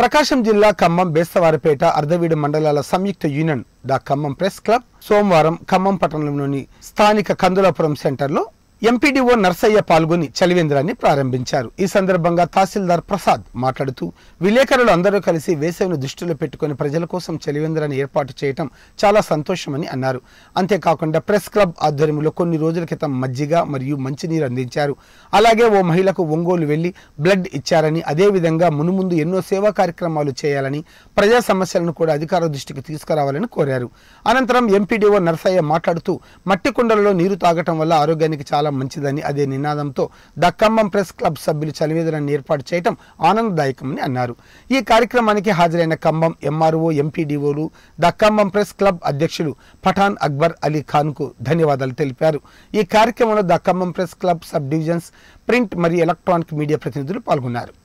ప్రకాశం జిల్లా ఖమ్మం బేస్తవారిపేట అర్ధవీడు మండలాల సంయుక్త union the Khammam press club సోమవారం ఖమ్మం పట్టణంలోని స్థానిక కందులాపురం సెంటర్లో ఎంపీడీఓ నర్సయ్య పాల్గొని చలివేంద్రాన్ని ప్రారంభించారు ఈ సందర్భంగా తహసీల్దార్ ప్రసాద్ మాట్లాడుతూ విలేకరులు అందరూ కలిసి వేసవిని దృష్టిలో పెట్టుకుని ప్రజల కోసం చలివేంద్రాన్ని ఏర్పాటు చేయడం చాలా సంతోషమని అన్నారు అంతేకాకుండా ప్రెస్ క్లబ్ ఆధ్వర్యంలో కొన్ని రోజుల క్రితం మజ్జిగ మరియు మంచినీరు అందించారు అలాగే ఓ మహిళకు ఒంగోలు వెళ్లి బ్లడ్ ఇచ్చారని అదేవిధంగా మునుముందు ఎన్నో సేవా కార్యక్రమాలు చేయాలని ప్రజా సమస్యలను కూడా అధికారుల దృష్టికి తీసుకురావాలని కోరారు అనంతరం ఎంపీడీఓ నర్సయ్య మాట్లాడుతూ మట్టి నీరు తాగటం వల్ల ఆరోగ్యానికి చాలా చాలా మంచిదని అదే నినాదంతో దక్కంబం ప్రెస్ క్లబ్ సభ్యులు చలివేదనని ఏర్పాటు చేయడం ఆనందదాయకమని అన్నారు ఈ కార్యక్రమానికి హాజరైన ఖమ్మం ఎంఆర్ఓ ఎంపీడీఓలు దక్కంబం ప్రెస్ క్లబ్ అధ్యక్షులు పఠాన్ అక్బర్ అలీ ఖాన్కు ధన్యవాదాలు తెలిపారు ఈ కార్యక్రమంలో దక్కంబం press club sub divisions print మరియు ఎలక్ట్రానిక్ మీడియా ప్రతినిధులు పాల్గొన్నారు